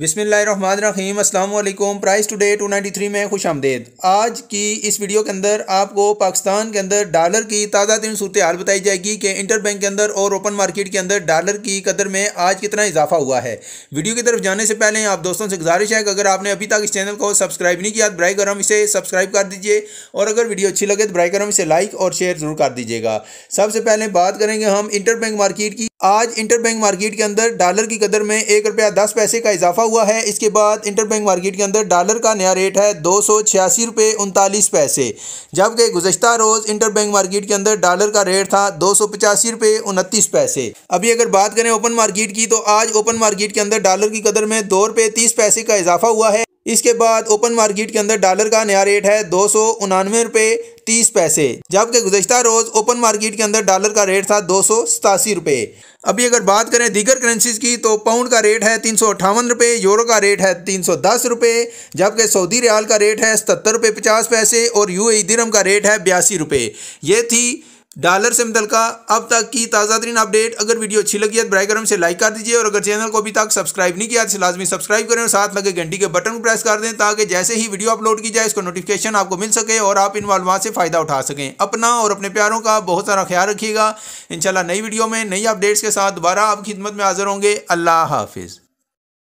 बिसमीम अल्लाम price today 293 में खुश आमदेद आज की इस वीडियो के अंदर आपको पाकिस्तान के अंदर डॉलर की ताज़ा तरीन सूरत हाल बताई जाएगी कि इंटर बैंक के अंदर और ओपन मार्केट के अंदर डॉलर की कदर में आज कितना इजाफा हुआ है वीडियो की तरफ जाने से पहले आप दोस्तों से गुजारिश है कि अगर आपने अभी तक इस चैनल को सब्सक्राइब नहीं किया तो ब्राई करम इसे सब्सक्राइब कर दीजिए और अगर वीडियो अच्छी लगे तो ब्राई करम इसे लाइक और शेयर ज़रूर कर दीजिएगा सबसे पहले बात करेंगे हम इंटर बैंक मार्केट की आज इंटर बैंक मार्केट के अंदर डॉलर की कदर में एक रुपया दस पैसे का इजाफा हुआ है इसके बाद इंटरबैंक मार्केट के अंदर डॉलर का नया रेट है दो सौ छियासी रुपये उनतालीस पैसे जबकि गुजशत रोज़ इंटरबैंक मार्केट के अंदर डॉलर का रेट था दो सौ पचासी रुपये उनतीस पैसे अभी अगर बात करें ओपन मार्केट की तो आज ओपन मार्केट के अंदर डॉलर की कदर में दो रुपये तीस पैसे का इजाफा हुआ है इसके बाद ओपन मार्केट के अंदर डॉलर का नया रेट है दो सौ उनानवे रुपये तीस पैसे जबकि गुजशत रोज ओपन मार्केट के अंदर डॉलर का रेट था दो सौ सतासी रुपये अभी अगर बात करें दीगर करेंसीज की तो पाउंड का रेट है तीन सौ अट्ठावन रुपये यूरो का रेट है तीन सौ दस रुपये जबकि सऊदी रियाल का रेट है सतर रुपये पचास पैसे और यू ए दिरम का रेट है बयासी रुपये ये थी डॉलर से मुतल अब तक की ताज़ा तरीन अपडेट अगर वीडियो अच्छी लगी है तो बर करम से लाइक कर दीजिए और अगर चैनल को अभी तक सब्सक्राइब नहीं किया तो लाजमी सब्सक्राइब करें और साथ लगे घंटी के बटन को प्रेस कर दें ताकि जैसे ही वीडियो अपलोड की जाए इसको नोटिफिकेशन आपको मिल सके और आप इन मालूम से फ़ायदा उठा सकें अपना और अपने प्यारों का बहुत सारा ख्याल रखिएगा इन नई वीडियो में नई अपडेट्स के साथ दोबारा आप खिदमत में हाजिर होंगे अल्लाह हाफिज़